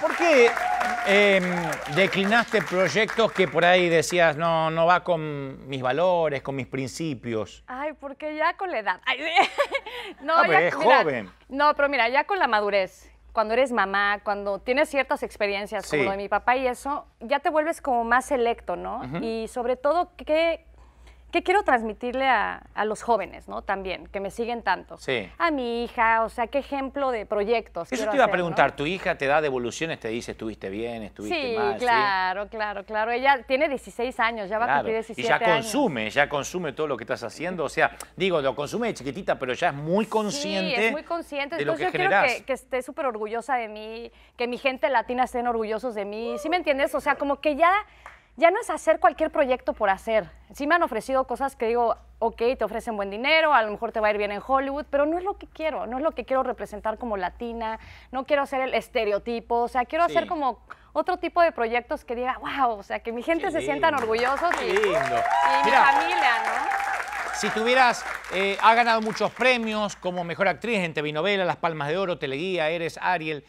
¿Por qué em, declinaste proyectos que por ahí decías, no, no va con mis valores, con mis principios? Ay, porque ya con la edad. no, ah, es joven. No, pero mira, ya con la madurez, cuando eres mamá, cuando tienes ciertas experiencias como de mi papá y eso, ya te vuelves como más selecto, ¿no? Y sobre todo, ¿qué, ¿Qué quiero transmitirle a, los jóvenes, ¿no? También, que me siguen tanto. Sí. A mi hija, o sea, qué ejemplo de proyectos. Eso te iba a preguntar, ¿tu hija te da devoluciones? Te dice, estuviste bien, estuviste mal. sí, claro, claro, claro. Ella tiene 16 años, ya va a cumplir 17 Y ya consume, ya consume todo lo que estás haciendo. O sea, digo, lo consume de chiquitita, pero ya es muy consciente. Sí, es muy consciente. Entonces que yo quiero que, esté súper orgullosa de mí, que mi gente latina estén orgullosos de mí. ¿Sí me entiendes? O sea, como que ya ya no es hacer cualquier proyecto por hacer. Sí me han ofrecido cosas que digo, ok, te ofrecen buen dinero, a lo mejor te va a ir bien en Hollywood, pero no es lo que quiero, no es lo que quiero representar como latina, no quiero hacer el estereotipo, o sea, quiero hacer como otro tipo de proyectos que diga, wow, o sea, que mi gente se sientan orgullosos y, mi familia, ¿no? Si tuvieras, eh, ha ganado muchos premios como Mejor Actriz en TV Novela, Las Palmas de Oro, Teleguía, Eres, Ariel.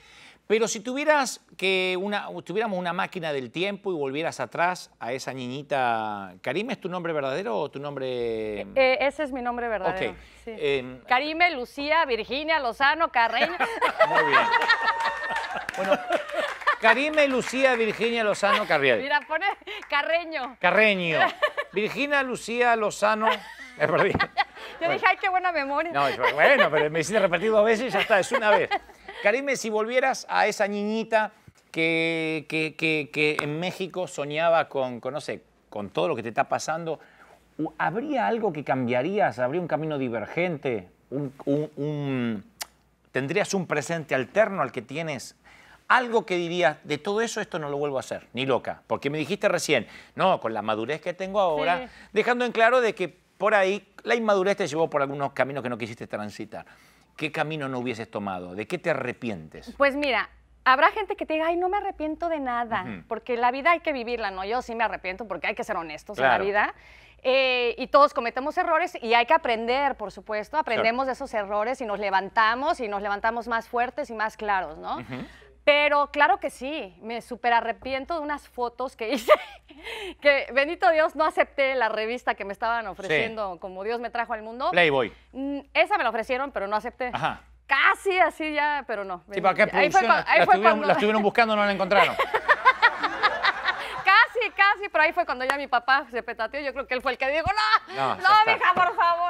Pero si tuvieras que una, tuviéramos una máquina del tiempo y volvieras atrás a esa niñita, ¿Karime es tu nombre verdadero o tu nombre...? Eh, eh, ese es mi nombre verdadero. Okay. Em, Karime, Lucía, Virginia, Lozano, Carreño. Muy bien. bueno, Karime, Lucía, Virginia, Lozano, Carriel. Mira, pone Carreño. Carreño. Virginia, Lucía, Lozano... Me perdí. Yo dije, ay, qué buena memoria. No, bueno, pero me hiciste repetir dos veces y ya está, es una vez. Karime, si volvieras a esa niñita que, que, en México soñaba con, no sé, con todo lo que te está pasando, ¿habría algo que cambiarías? ¿Habría un camino divergente? ¿Un, tendrías un presente alterno al que tienes? Algo que dirías, de todo eso esto no lo vuelvo a hacer, ni loca, porque me dijiste recién, no, con la madurez que tengo ahora, dejando en claro de que por ahí la inmadurez te llevó por algunos caminos que no quisiste transitar. ¿qué camino no hubieses tomado? ¿De qué te arrepientes? Pues mira, habrá gente que te diga, ay, no me arrepiento de nada, porque la vida hay que vivirla, ¿no? Yo sí me arrepiento porque hay que ser honestos en la vida. Eh, y todos cometemos errores y hay que aprender, por supuesto, aprendemos de esos errores y nos levantamos y nos levantamos más fuertes y más claros, ¿no? Pero claro que sí, me súper arrepiento de unas fotos que hice, que bendito Dios no acepté la revista que me estaban ofreciendo como Dios me trajo al mundo. Playboy. Mm, esa me la ofrecieron, pero no acepté. Ajá. Casi así ya, pero no. ¿Y ¿para qué ahí fue, la la estuvieron buscando, no la encontraron. casi, casi, pero ahí fue cuando ya mi papá se petateó. Yo creo que él fue el que dijo, no, no, no mija, por favor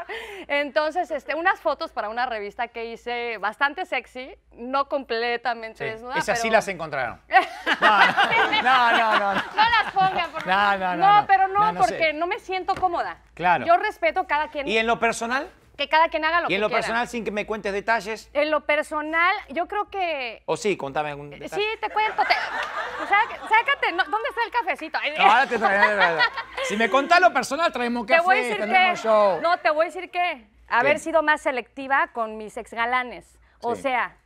entonces, este, unas fotos para una revista que hice bastante sexy, no completamente sí. desnuda. Esas sí las encontraron. No, no, no. No, las pongan, por No, no, no. No, pero no, porque no me siento cómoda. Claro. Yo respeto cada quien. ¿Y en lo personal? que cada quien haga lo que quiera. ¿Y en lo personal, sin que me cuentes detalles? En lo personal, yo creo que... O sí, contame algún detalle. Sí, te cuento. Sácate, ¿dónde está el cafecito? No, ahora te traigo. si me contás lo personal, traemos café, te voy a decir que... No, te voy a decir que haber sido más selectiva con mis exgalanes. O sea,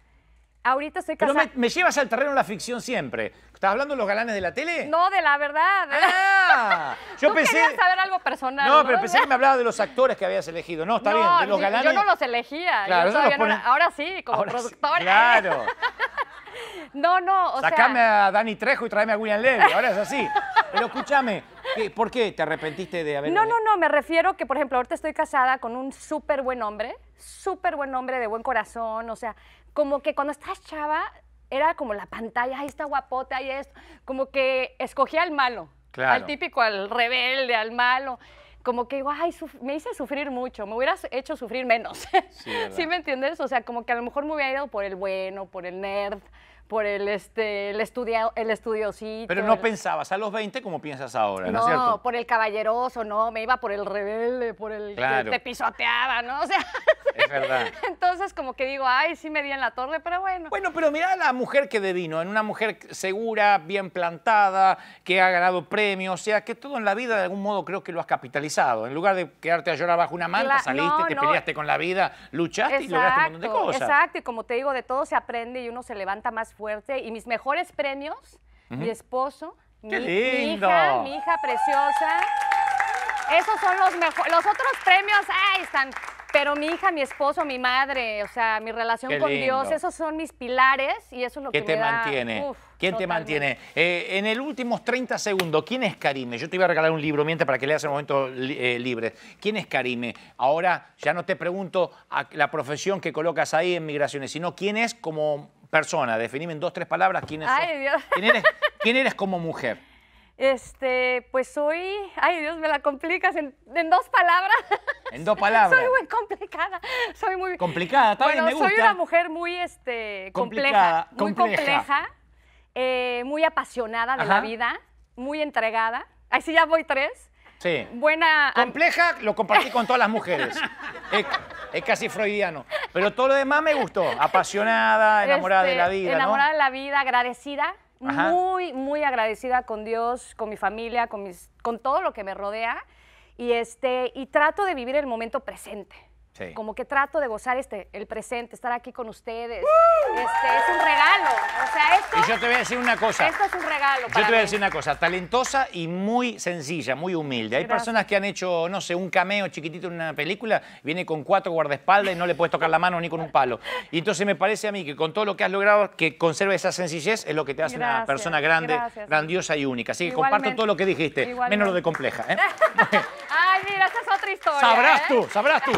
ahorita estoy casada. Pero me, llevas al terreno de la ficción siempre. ¿Estás hablando de los galanes de la tele? No, de la verdad. Ah, yo pensé persona... No, pero pensé que me hablaba de los actores que habías elegido. No, está bien, de los galanes. Yo no los elegía. ahora sí, como productora. claro. no, no, o Sacame a Dani Trejo y tráeme a William Levy, ahora es así. Pero escúchame, ¿por qué te arrepentiste de haber...? No, no, no, me refiero que, por ejemplo, ahorita estoy casada con un súper buen hombre, súper buen hombre de buen corazón, o sea, como que cuando estás chava, era como la pantalla, ahí está guapote, ahí es, como que escogía al malo. Al típico, al rebelde, al malo. Como que, ay, me hice sufrir mucho, me hubieras hecho sufrir menos. ¿Sí, ¿Sí me entiendes? O sea, como que a lo mejor me hubiera ido por el bueno, por el nerd, por el, este, el, estudio el estudiosito. Pero no pensabas a los 20 como piensas ahora, ¿no, es cierto? No, por el caballeroso, no, me iba por el rebelde, por el que te pisoteaba, ¿no? O sea, es verdad. Entonces como que digo, ay, sí me di en la torre, pero bueno. Bueno, pero mira la mujer que devino, en una mujer segura, bien plantada, que ha ganado premios, o sea, que todo en la vida de algún modo creo que lo has capitalizado. En lugar de quedarte a llorar bajo una manta, saliste, te peleaste con la vida, luchaste y lograste un montón de cosas. Exacto, y como te digo, de todo se aprende y uno se levanta más fuerte y mis mejores premios, mi esposo, mi, hija, mi hija preciosa. Esos son los mejores. Los otros premios, ahí están. Pero mi hija, mi esposo, mi madre, o sea, mi relación con Dios, esos son mis pilares y eso es lo que te me da... mantiene. ¿Quién te mantiene? Eh, en el últimos 30 segundos, ¿quién es Karime? Yo te iba a regalar un libro mientras para que leas en momento eh, libre. ¿Quién es Karime? Ahora ya no te pregunto la profesión que colocas ahí en migraciones, sino quién es como persona, definime en dos, tres palabras quién, ¿Quién, eres, como mujer. Este, pues soy. Ay, Dios, me la complicas en, dos palabras. En dos palabras. soy muy complicada. Soy muy. Complicada, está me gusta. Soy una mujer muy este, compleja, Muy compleja. Eh, muy apasionada de la vida. Muy entregada. Ahí sí ya voy tres. Sí. Buena. Compleja, lo compartí con todas las mujeres. Eh, es casi freudiano. Pero todo lo demás me gustó. Apasionada, este, enamorada de la vida. Enamorada de la vida, agradecida. Muy, muy agradecida con Dios, con mi familia, con, mis, con todo lo que me rodea. Y, este, y trato de vivir el momento presente. Como que trato de gozar este, el presente, estar aquí con ustedes. este, es un regalo. O sea, esto, y yo te voy a decir una cosa. Esto es un regalo. yo te voy a decir una cosa. Talentosa y muy sencilla, muy humilde. Hay personas que han hecho, no sé, un cameo chiquitito en una película, viene con cuatro guardaespaldas y no le puedes tocar la mano ni con un palo. Y entonces me parece a mí que con todo lo que has logrado, que conserve esa sencillez, es lo que te hace una persona grande, grandiosa y única. Así que comparto todo lo que dijiste, menos lo de compleja. ¿eh? Ay, mira, esa es otra historia. Sabrás ¿eh? tú, sabrás tú.